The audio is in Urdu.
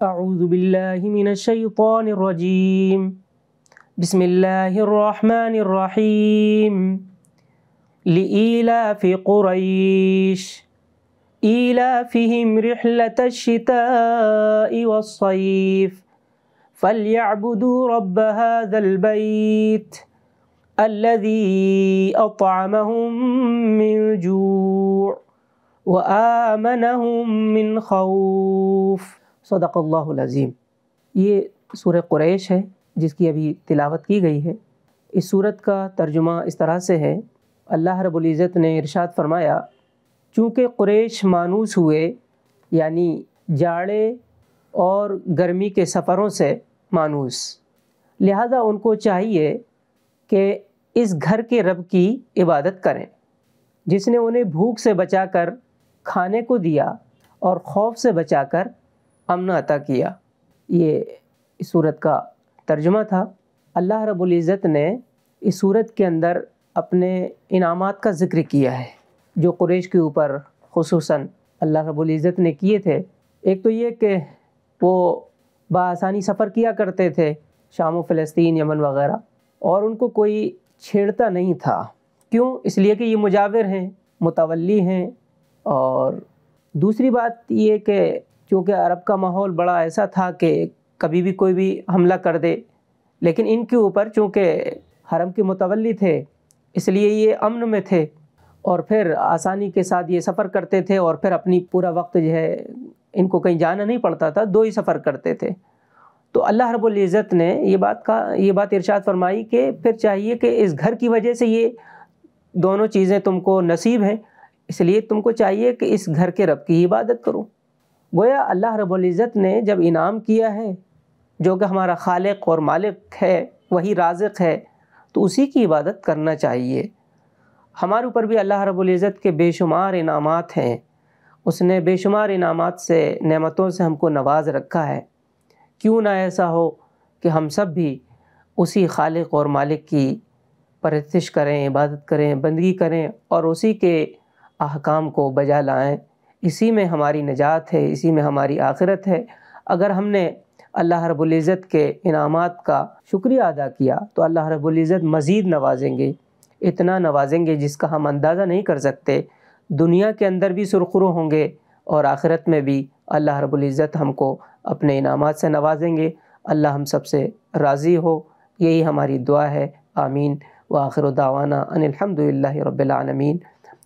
أعوذ بالله من الشيطان الرجيم بسم الله الرحمن الرحيم لإيلاف قريش إيلافهم رحلة الشتاء والصيف فليعبدوا رب هذا البيت الذي أطعمهم من جوع وآمنهم من خوف صدق اللہ العظیم یہ سور قریش ہے جس کی ابھی تلاوت کی گئی ہے اس صورت کا ترجمہ اس طرح سے ہے اللہ رب العزت نے ارشاد فرمایا چونکہ قریش مانوس ہوئے یعنی جاڑے اور گرمی کے سفروں سے مانوس لہذا ان کو چاہیے کہ اس گھر کے رب کی عبادت کریں جس نے انہیں بھوک سے بچا کر کھانے کو دیا اور خوف سے بچا کر امن عطا کیا یہ اس صورت کا ترجمہ تھا اللہ رب العزت نے اس صورت کے اندر اپنے انعامات کا ذکر کیا ہے جو قریش کے اوپر خصوصاً اللہ رب العزت نے کیے تھے ایک تو یہ کہ وہ بآسانی سفر کیا کرتے تھے شام و فلسطین یمن وغیرہ اور ان کو کوئی چھیڑتا نہیں تھا کیوں اس لیے کہ یہ مجاور ہیں متولی ہیں اور دوسری بات یہ کہ کیونکہ عرب کا ماحول بڑا ایسا تھا کہ کبھی بھی کوئی بھی حملہ کر دے لیکن ان کے اوپر چونکہ حرم کے متولی تھے اس لیے یہ امن میں تھے اور پھر آسانی کے ساتھ یہ سفر کرتے تھے اور پھر اپنی پورا وقت جو ہے ان کو کہیں جانا نہیں پڑتا تھا دو ہی سفر کرتے تھے تو اللہ رب العزت نے یہ بات کا یہ بات ارشاد فرمائی کہ پھر چاہیے کہ اس گھر کی وجہ سے یہ دونوں چیزیں تم کو نصیب ہیں اس لیے تم کو چاہیے کہ اس گھر کے رب کی عبادت کرو گویا اللہ رب العزت نے جب انعام کیا ہے جو کہ ہمارا خالق اور مالک ہے وہی رازق ہے تو اسی کی عبادت کرنا چاہیے ہمارے اوپر بھی اللہ رب العزت کے بے شمار انعامات ہیں اس نے بے شمار انعامات سے نعمتوں سے ہم کو نواز رکھا ہے کیوں نہ ایسا ہو کہ ہم سب بھی اسی خالق اور مالک کی پرتش کریں عبادت کریں بندگی کریں اور اسی کے احکام کو بجا لائیں اسی میں ہماری نجات ہے اسی میں ہماری آخرت ہے اگر ہم نے اللہ رب العزت کے انعامات کا شکریہ ادا کیا تو اللہ رب العزت مزید نوازیں گے اتنا نوازیں گے جس کا ہم اندازہ نہیں کر سکتے دنیا کے اندر بھی سرخرو ہوں گے اور آخرت میں بھی اللہ رب العزت ہم کو اپنے انعامات سے نوازیں گے اللہ ہم سب سے راضی ہو یہی ہماری دعا ہے آمین و آخر ان الحمد رب العالمین